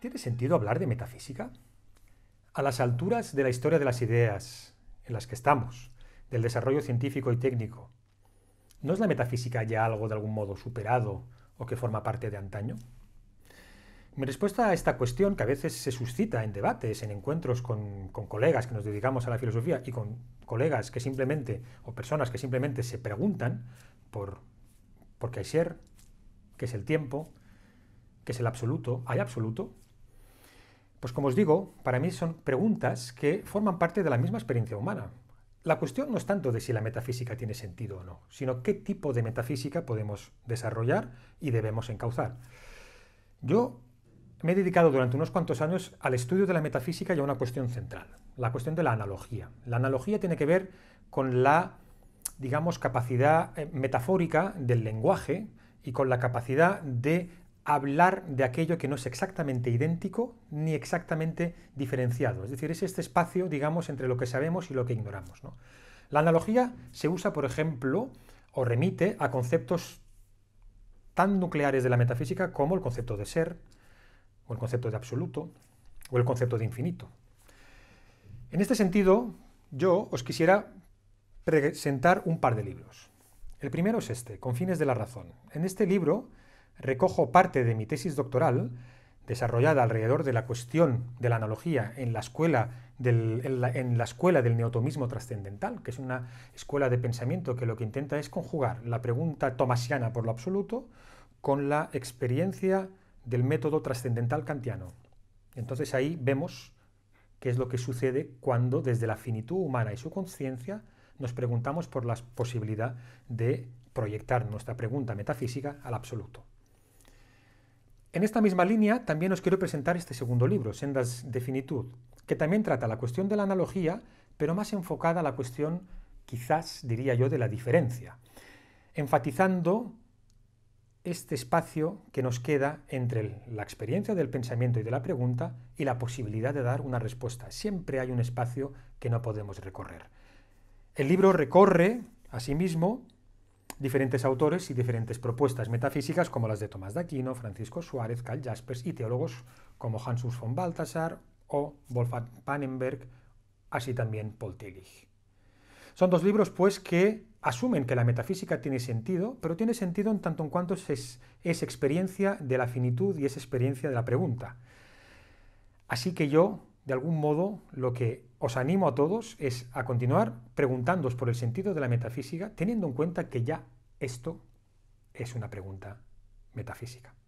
¿Tiene sentido hablar de metafísica? A las alturas de la historia de las ideas en las que estamos, del desarrollo científico y técnico, ¿no es la metafísica ya algo de algún modo superado o que forma parte de antaño? Mi respuesta a esta cuestión, que a veces se suscita en debates, en encuentros con, colegas que nos dedicamos a la filosofía y con colegas que simplemente, o personas que simplemente se preguntan por, por qué hay ser, qué es el tiempo, qué es el absoluto, ¿hay absoluto? Pues como os digo, para mí son preguntas que forman parte de la misma experiencia humana. La cuestión no es tanto de si la metafísica tiene sentido o no, sino qué tipo de metafísica podemos desarrollar y debemos encauzar. Yo me he dedicado durante unos cuantos años al estudio de la metafísica y a una cuestión central, la cuestión de la analogía. La analogía tiene que ver con la, digamos, capacidad eh, metafórica del lenguaje y con la capacidad de hablar de aquello que no es exactamente idéntico ni exactamente diferenciado. Es decir, es este espacio, digamos, entre lo que sabemos y lo que ignoramos. La analogía se usa, por ejemplo, o remite a conceptos tan nucleares de la metafísica como el concepto de ser, o el concepto de absoluto, o el concepto de infinito. En este sentido, yo os quisiera presentar un par de libros. El primero es este, Confines de la Razón. En este libro recojo parte de mi tesis doctoral, desarrollada alrededor de la cuestión de la analogía en la escuela del, en la, escuela del neotomismo trascendental, que es una escuela de pensamiento que lo que intenta es conjugar la pregunta tomasiana por lo absoluto con la experiencia del método trascendental kantiano. Entonces ahí vemos qué es lo que sucede cuando desde la finitud humana y su conciencia nos preguntamos por la posibilidad de proyectar nuestra pregunta metafísica al absoluto. En esta misma línea también os quiero presentar este segundo libro, Sendas de Finitud, que también trata la cuestión de la analogía, pero más enfocada a la cuestión, quizás diría yo, de la diferencia, enfatizando este espacio que nos queda entre la experiencia del pensamiento y de la pregunta y la posibilidad de dar una respuesta. Siempre hay un espacio que no podemos recorrer. El libro recorre, asimismo, diferentes autores y diferentes propuestas metafísicas como las de Tomás de Aquino, Francisco Suárez, Karl Jaspers y teólogos como Hans Urs von Balthasar o Wolfgang Pannenberg, así también Paul Tillich. Son dos libros, pues, que asumen que la metafísica tiene sentido, pero tiene sentido en tanto en cuanto es experiencia de la finitud y es experiencia de la pregunta. Así que yo, de algún modo, lo que os animo a todos es a continuar preguntándoos por el sentido de la metafísica, teniendo en cuenta que ya esto es una pregunta metafísica.